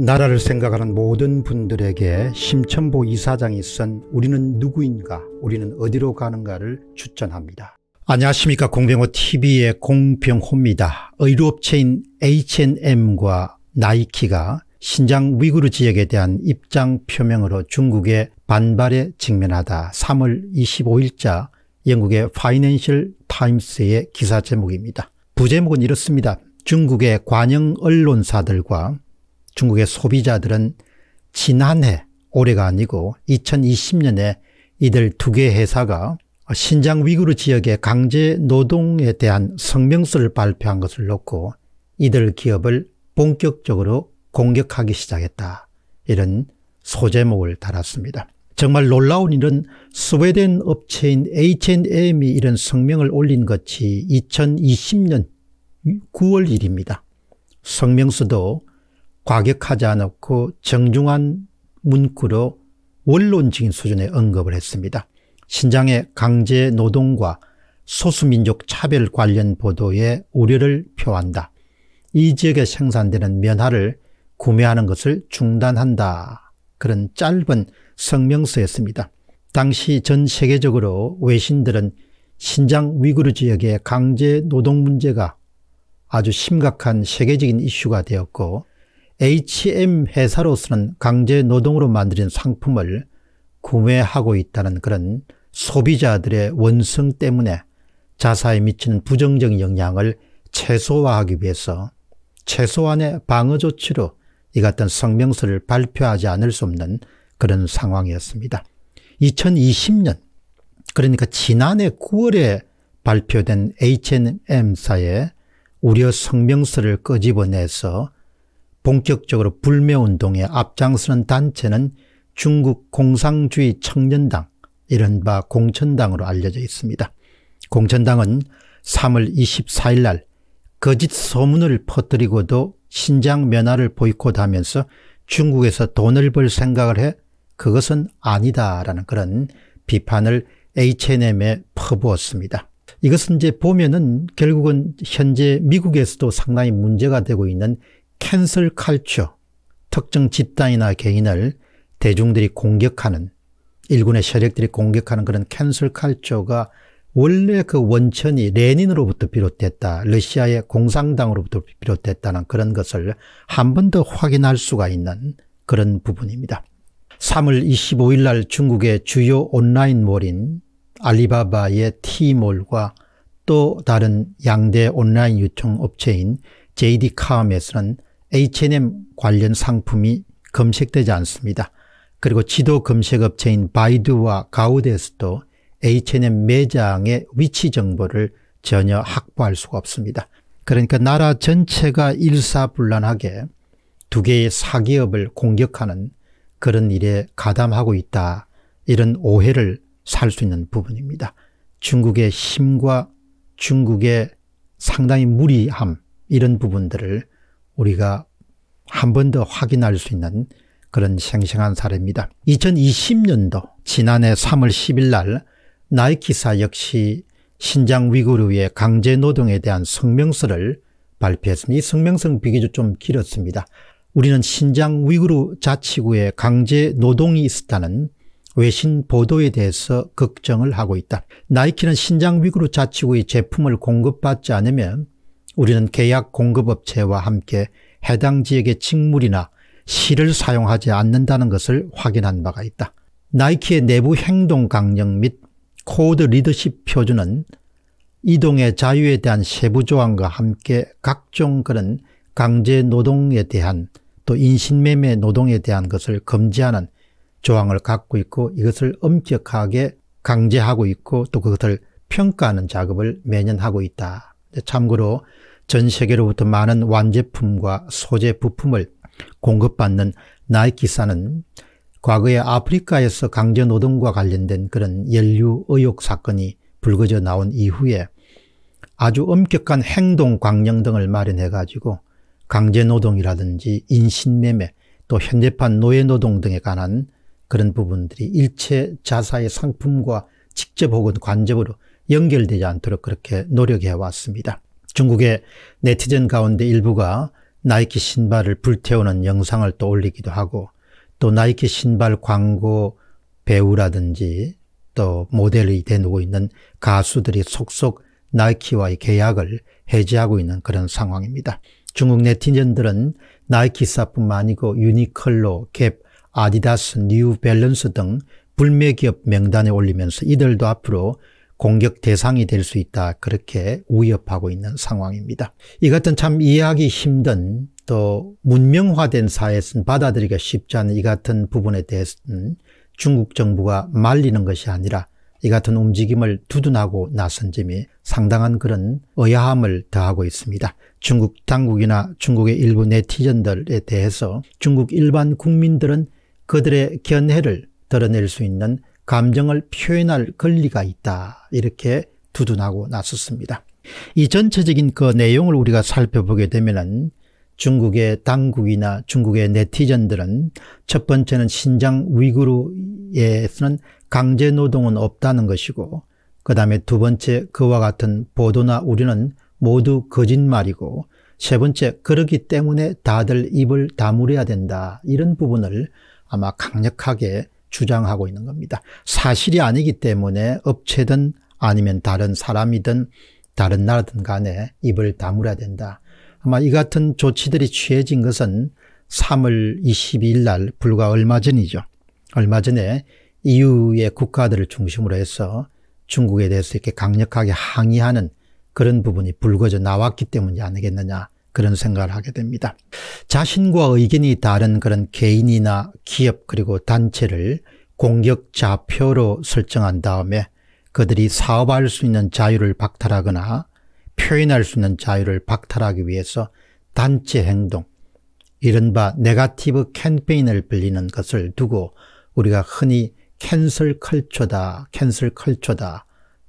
나라를 생각하는 모든 분들에게 심천보 이사장이 쓴 우리는 누구인가 우리는 어디로 가는가를 추천합니다. 안녕하십니까 공병호TV의 공병호입니다. 의류업체인 H&M과 나이키가 신장 위구르 지역에 대한 입장 표명으로 중국의 반발에 직면하다 3월 25일자 영국의 파이낸셜 타임스의 기사 제목입니다. 부제목은 이렇습니다. 중국의 관영 언론사들과 중국의 소비자들은 지난해 올해가 아니고 2020년에 이들 두 개 회사가 신장 위구르 지역의 강제 노동에 대한 성명서를 발표한 것을 놓고 이들 기업을 본격적으로 공격하기 시작했다. 이런 소제목을 달았습니다. 정말 놀라운 일은 스웨덴 업체인 H&M이 이런 성명을 올린 것이 2020년 9월 1 일입니다. 성명서도 과격하지 않고 정중한 문구로 원론적인 수준의 언급을 했습니다. 신장의 강제 노동과 소수민족 차별 관련 보도에 우려를 표한다. 이 지역에 생산되는 면화를 구매하는 것을 중단한다. 그런 짧은 성명서였습니다. 당시 전 세계적으로 외신들은 신장 위구르 지역의 강제 노동 문제가 아주 심각한 세계적인 이슈가 되었고 HM 회사로서는 강제 노동으로 만들인 상품을 구매하고 있다는 그런 소비자들의 원성 때문에 자사에 미치는 부정적 영향을 최소화하기 위해서 최소한의 방어 조치로 이 같은 성명서를 발표하지 않을 수 없는 그런 상황이었습니다. 2020년 그러니까 지난해 9월에 발표된 H&M사의 우려 성명서를 끄집어내서 본격적으로 불매운동에 앞장서는 단체는 중국 공상주의 청년당 이른바 공천당으로 알려져 있습니다. 공천당은 3월 24일 날 거짓 소문을 퍼뜨리고도 신장 면화를 보이콧하면서 중국에서 돈을 벌 생각을 해 그것은 아니다라는 그런 비판을 H&M에 퍼부었습니다. 이것은 이제 보면은 결국은 현재 미국에서도 상당히 문제가 되고 있는 캔슬 칼처, 특정 집단이나 개인을 대중들이 공격하는 일군의 세력들이 공격하는 그런 캔슬 칼처가 원래 그 원천이 레닌으로부터 비롯됐다. 러시아의 공산당으로부터 비롯됐다는 그런 것을 한 번 더 확인할 수가 있는 그런 부분입니다. 3월 25일 날 중국의 주요 온라인몰인 알리바바의 티몰과또 다른 양대 온라인 유통업체인 JD카움에서는 H&M 관련 상품이 검색되지 않습니다. 그리고 지도 검색업체인 바이두와 가우데스도 H&M 매장의 위치 정보를 전혀 확보할 수가 없습니다. 그러니까 나라 전체가 일사불란하게 두 개의 사기업을 공격하는 그런 일에 가담하고 있다. 이런 오해를 살 수 있는 부분입니다. 중국의 힘과 중국의 상당히 무리함 이런 부분들을 우리가 한 번 더 확인할 수 있는 그런 생생한 사례입니다. 2020년도 지난해 3월 10일 날 나이키사 역시 신장 위구르의 강제 노동에 대한 성명서를 발표했으니 성명서 비교적 좀 길었습니다. 우리는 신장 위구르 자치구에 강제 노동이 있었다는 외신 보도에 대해서 걱정을 하고 있다. 나이키는 신장 위구르 자치구의 제품을 공급받지 않으면 우리는 계약 공급업체와 함께 해당 지역의 직물이나 실을 사용하지 않는다는 것을 확인한 바가 있다. 나이키의 내부 행동 강령 및 코드 리더십 표준은 이동의 자유에 대한 세부 조항과 함께 각종 그런 강제 노동에 대한 또 인신매매 노동에 대한 것을 금지하는 조항을 갖고 있고 이것을 엄격하게 강제하고 있고 또 그것을 평가하는 작업을 매년 하고 있다. 참고로 전 세계로부터 많은 완제품과 소재 부품을 공급받는 나이키사는 과거에 아프리카에서 강제노동과 관련된 그런 연류 의혹 사건이 불거져 나온 이후에 아주 엄격한 행동 광령 등을 마련해 가지고 강제노동이라든지 인신매매 또 현대판 노예노동 등에 관한 그런 부분들이 일체 자사의 상품과 직접 혹은 관접으로 연결되지 않도록 그렇게 노력해 왔습니다. 중국의 네티즌 가운데 일부가 나이키 신발을 불태우는 영상을 또 올리기도 하고 또 나이키 신발 광고 배우라든지 또 모델이 되누고 있는 가수들이 속속 나이키와의 계약을 해지하고 있는 그런 상황입니다. 중국 네티즌들은 나이키사뿐만 아니고 유니클로, 갭, 아디다스, 뉴밸런스 등 불매기업 명단에 올리면서 이들도 앞으로 공격 대상이 될 수 있다 그렇게 위협하고 있는 상황입니다. 이 같은 참 이해하기 힘든 또 문명화된 사회에서 받아들이기가 쉽지 않은 이 같은 부분에 대해서는 중국 정부가 말리는 것이 아니라 이 같은 움직임을 두둔하고 나선 점이 상당한 그런 의아함을 더하고 있습니다. 중국 당국이나 중국의 일부 네티즌들에 대해서 중국 일반 국민들은 그들의 견해를 드러낼 수 있는 감정을 표현할 권리가 있다 이렇게 두둔하고 나섰습니다. 이 전체적인 그 내용을 우리가 살펴보게 되면은 중국의 당국이나 중국의 네티즌들은 첫 번째는 신장 위구르에서는 강제 노동은 없다는 것이고 그 다음에 두 번째 그와 같은 보도나 우리는 모두 거짓말이고 세 번째 그러기 때문에 다들 입을 다물어야 된다 이런 부분을 아마 강력하게 주장하고 있는 겁니다. 사실이 아니기 때문에 업체든 아니면 다른 사람이든 다른 나라든 간에 입을 다물어야 된다. 아마 이 같은 조치들이 취해진 것은 3월 22일 날 불과 얼마 전이죠. 얼마 전에 EU의 국가들을 중심으로 해서 중국에 대해서 이렇게 강력하게 항의하는 그런 부분이 불거져 나왔기 때문이 아니겠느냐 그런 생각을 하게 됩니다. 자신과 의견이 다른 그런 개인이나 기업 그리고 단체를 공격 좌표로 설정한 다음에 그들이 사업할 수 있는 자유를 박탈하거나 표현할 수 있는 자유를 박탈하기 위해서 단체 행동, 이른바 네가티브 캠페인을 불리는 것을 두고 우리가 흔히 캔슬 컬처다, 캔슬 컬처다,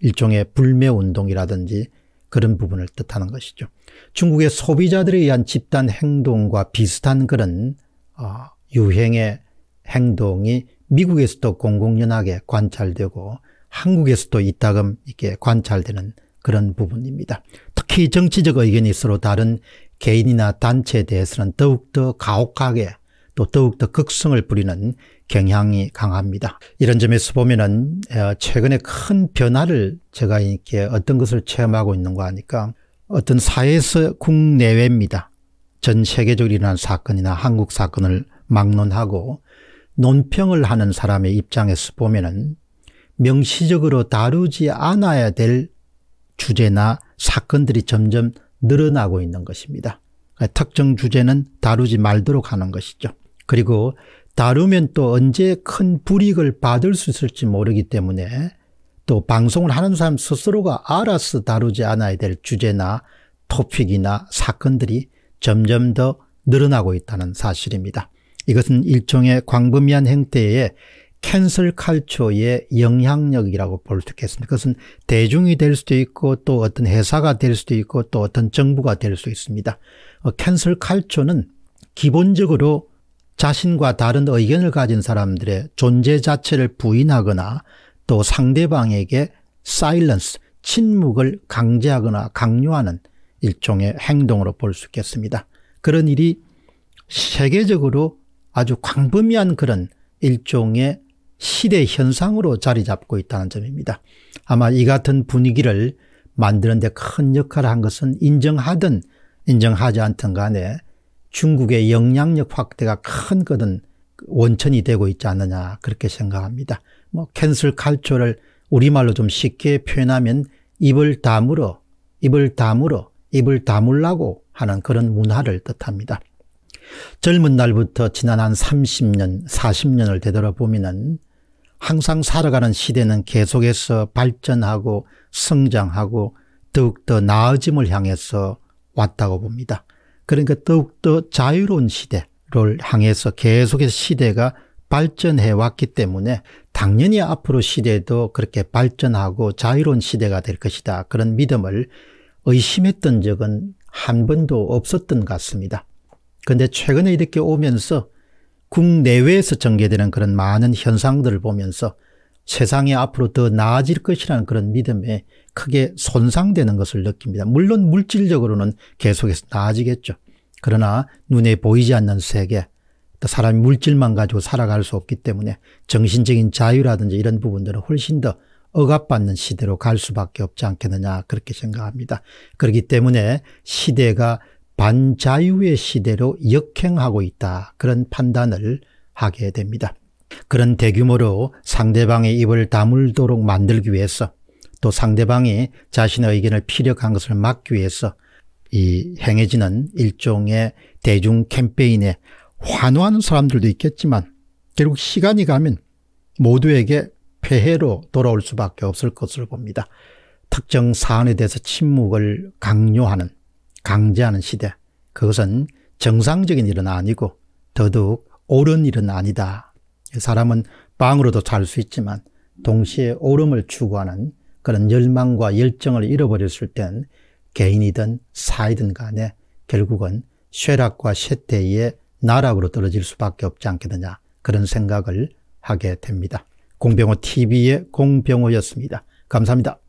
일종의 불매운동이라든지 그런 부분을 뜻하는 것이죠. 중국의 소비자들에 의한 집단 행동과 비슷한 그런 어, 유행의 행동이 미국에서도 공공연하게 관찰되고 한국에서도 이따금 이렇게 관찰되는 그런 부분입니다. 특히 정치적 의견이 서로 다른 개인이나 단체에 대해서는 더욱더 가혹하게 또 더욱더 극성을 부리는 경향이 강합니다. 이런 점에서 보면은 최근에 큰 변화를 제가 이렇게 어떤 것을 체험하고 있는가 하니까 어떤 사회에서 국내외입니다. 전 세계적으로 일어난 사건이나 한국 사건을 막론하고 논평을 하는 사람의 입장에서 보면은 명시적으로 다루지 않아야 될 주제나 사건들이 점점 늘어나고 있는 것입니다. 그러니까 특정 주제는 다루지 말도록 하는 것이죠. 그리고 다루면 또 언제 큰 불이익을 받을 수 있을지 모르기 때문에 또 방송을 하는 사람 스스로가 알아서 다루지 않아야 될 주제나 토픽이나 사건들이 점점 더 늘어나고 있다는 사실입니다. 이것은 일종의 광범위한 행태의 캔슬 칼처의 영향력이라고 볼 수 있겠습니다. 그것은 대중이 될 수도 있고 또 어떤 회사가 될 수도 있고 또 어떤 정부가 될 수 있습니다. 캔슬 어, 칼처는 기본적으로 자신과 다른 의견을 가진 사람들의 존재 자체를 부인하거나 또 상대방에게 사일런스, 침묵을 강제하거나 강요하는 일종의 행동으로 볼 수 있겠습니다. 그런 일이 세계적으로 아주 광범위한 그런 일종의 시대 현상으로 자리 잡고 있다는 점입니다. 아마 이 같은 분위기를 만드는 데 큰 역할을 한 것은 인정하든 인정하지 않든 간에 중국의 영향력 확대가 큰 것은 원천이 되고 있지 않느냐 그렇게 생각합니다. 뭐 캔슬 칼초를 우리말로 좀 쉽게 표현하면 입을 다물어 입을 다물어 입을 다물라고 하는 그런 문화를 뜻합니다. 젊은 날부터 지난 한 30년, 40년을 되돌아보면은 항상 살아가는 시대는 계속해서 발전하고 성장하고 더욱더 나아짐을 향해서 왔다고 봅니다. 그러니까 더욱더 자유로운 시대를 향해서 계속해서 시대가 발전해 왔기 때문에 당연히 앞으로 시대도 그렇게 발전하고 자유로운 시대가 될 것이다. 그런 믿음을 의심했던 적은 한 번도 없었던 것 같습니다. 그런데 최근에 이렇게 오면서 국내외에서 전개되는 그런 많은 현상들을 보면서 세상이 앞으로 더 나아질 것이라는 그런 믿음에 크게 손상되는 것을 느낍니다. 물론 물질적으로는 계속해서 나아지겠죠. 그러나 눈에 보이지 않는 세계, 또 사람이 물질만 가지고 살아갈 수 없기 때문에 정신적인 자유라든지 이런 부분들은 훨씬 더 억압받는 시대로 갈 수밖에 없지 않겠느냐 그렇게 생각합니다. 그렇기 때문에 시대가 반자유의 시대로 역행하고 있다 그런 판단을 하게 됩니다. 그런 대규모로 상대방의 입을 다물도록 만들기 위해서 또 상대방이 자신의 의견을 피력한 것을 막기 위해서 이 행해지는 일종의 대중 캠페인에 환호하는 사람들도 있겠지만 결국 시간이 가면 모두에게 폐해로 돌아올 수밖에 없을 것으로 봅니다. 특정 사안에 대해서 침묵을 강요하는 강제하는 시대 그것은 정상적인 일은 아니고 더더욱 옳은 일은 아니다 사람은 빵으로도 살수 있지만 동시에 오름을 추구하는 그런 열망과 열정을 잃어버렸을 땐 개인이든 사이든 간에 결국은 쇠락과 쇠퇴의 나락으로 떨어질 수밖에 없지 않겠느냐 그런 생각을 하게 됩니다. 공병호 TV의 공병호였습니다. 감사합니다.